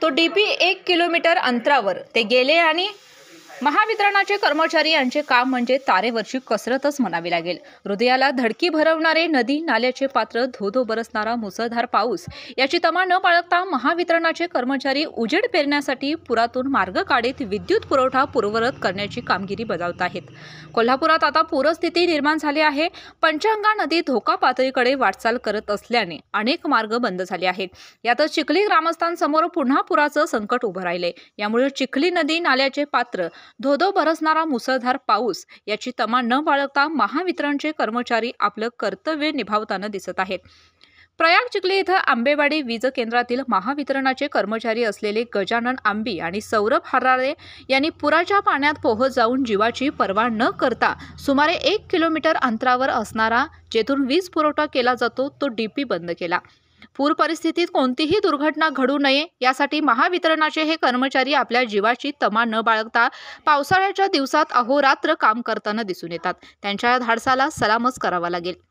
तो डीपी एक किलोमीटर अंतरावर ते गेले आणि महावितरणाचे कर्मचारी यांचे काम म्हणजे तारेवरची कसरतच म्हणावी लागेल हृदयाला धडकी भरवणारे नदी नाल्याचे पात्र धो बरसणारा मुसळधार पाऊस याची तमा न बाळगता महावितरणाचे कर्मचारी उजेड पेरण्यासाठी पुरातून मार्ग काढीत विद्युत पुरवठा पूर्ववत करण्याची कामगिरी बजावत आहेत कोल्हापुरात आता पूरस्थिती निर्माण झाली आहे पंचगंगा नदी धोका पातळीकडे वाटचाल करत असल्याने अनेक मार्ग बंद झाले आहेत यातच चिखली ग्रामस्थांसमोर पुन्हा पुराचं संकट उभं राहिले यामुळे चिखली नदी नाल्याचे पात्र धोधो बरसणारा मुसळधार पाऊस याची तमा न बाळगता महावितरणचे कर्मचारी आपलं कर्तव्य निभावताना दिसत आहेत प्रयाग चिखली इथं आंबेवाडी वीज केंद्रातील महावितरणाचे कर्मचारी असलेले गजानन आंबी आणि सौरभ हरारे यांनी पुराच्या पाण्यात पोहत जाऊन जीवाची पर्वा न करता सुमारे एक किलोमीटर अंतरावर असणारा जेथून वीज पुरवठा केला जातो तो डीपी बंद केला पूर परिस्थितीत कोणतीही दुर्घटना घडू नये यासाठी महावितरणाचे हे कर्मचारी आपल्या जीवाची तमा न बाळगता पावसाळ्याच्या दिवसात अहोरात्र काम करताना दिसून येतात त्यांच्या धाडसाला सलामच करावा लागेल